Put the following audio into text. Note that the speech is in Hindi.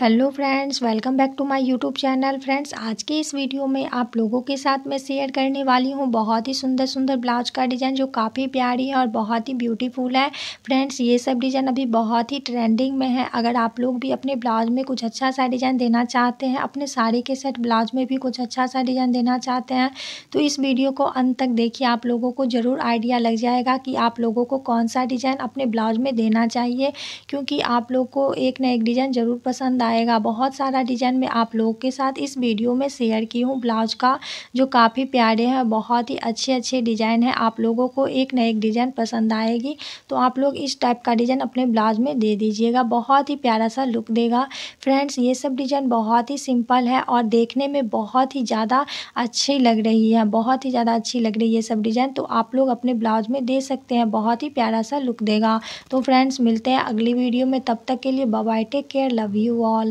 hello friends welcome back to my YouTube channel friends आज के इस वीडियो में आप लोगों के साथ मैं शेयर करने वाली हूँ बहुत ही सुंदर सुंदर ब्लाउज का डिज़ाइन जो काफ़ी प्यारी है और बहुत ही ब्यूटीफुल है फ्रेंड्स ये सब डिज़ाइन अभी बहुत ही ट्रेंडिंग में है अगर आप लोग भी अपने ब्लाउज में कुछ अच्छा सा डिज़ाइन देना चाहते हैं अपने साड़ी के सेट ब्लाउज में भी कुछ अच्छा सा डिज़ाइन देना चाहते हैं तो इस वीडियो को अंत तक देखिए आप लोगों को ज़रूर आइडिया लग जाएगा कि आप लोगों को कौन सा डिज़ाइन अपने ब्लाउज में देना चाहिए क्योंकि आप लोग को एक ना एक डिज़ाइन ज़रूर पसंद आएगा बहुत सारा डिजाइन मैं आप लोगों के साथ इस वीडियो में शेयर की हूँ ब्लाउज का जो काफ़ी प्यारे हैं बहुत ही अच्छे अच्छे डिज़ाइन है आप लोगों को एक न एक डिज़ाइन पसंद आएगी तो आप लोग इस टाइप का डिज़ाइन अपने ब्लाउज में दे दीजिएगा बहुत ही प्यारा सा लुक देगा फ्रेंड्स ये सब डिज़ाइन बहुत ही सिंपल है और देखने में बहुत ही ज़्यादा अच्छी लग रही है बहुत ही ज़्यादा अच्छी लग रही है ये सब डिज़ाइन तो आप लोग अपने ब्लाउज में दे सकते हैं बहुत ही प्यारा सा लुक देगा तो फ्रेंड्स मिलते हैं अगली वीडियो में तब तक के लिए bye take care love you all